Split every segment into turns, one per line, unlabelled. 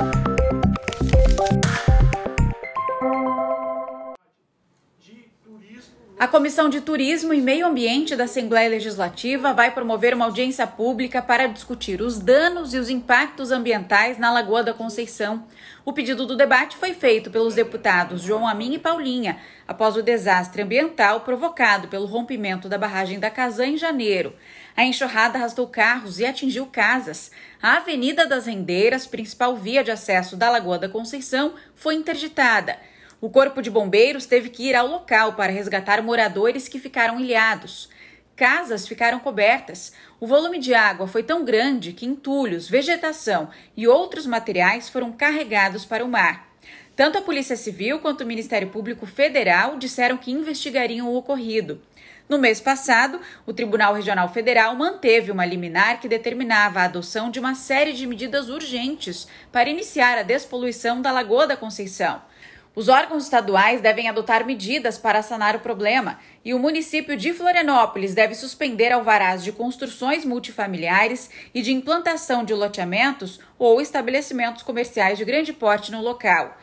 Bye. A Comissão de Turismo e Meio Ambiente da Assembleia Legislativa vai promover uma audiência pública para discutir os danos e os impactos ambientais na Lagoa da Conceição. O pedido do debate foi feito pelos deputados João Amin e Paulinha, após o desastre ambiental provocado pelo rompimento da barragem da Casã em janeiro. A enxurrada arrastou carros e atingiu casas. A Avenida das Rendeiras, principal via de acesso da Lagoa da Conceição, foi interditada. O corpo de bombeiros teve que ir ao local para resgatar moradores que ficaram ilhados. Casas ficaram cobertas. O volume de água foi tão grande que entulhos, vegetação e outros materiais foram carregados para o mar. Tanto a Polícia Civil quanto o Ministério Público Federal disseram que investigariam o ocorrido. No mês passado, o Tribunal Regional Federal manteve uma liminar que determinava a adoção de uma série de medidas urgentes para iniciar a despoluição da Lagoa da Conceição. Os órgãos estaduais devem adotar medidas para sanar o problema e o município de Florianópolis deve suspender alvarás de construções multifamiliares e de implantação de loteamentos ou estabelecimentos comerciais de grande porte no local.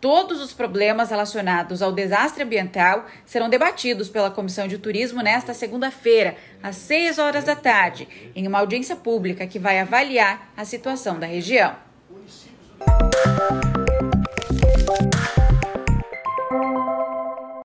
Todos os problemas relacionados ao desastre ambiental serão debatidos pela Comissão de Turismo nesta segunda-feira, às 6 horas da tarde, em uma audiência pública que vai avaliar a situação da região.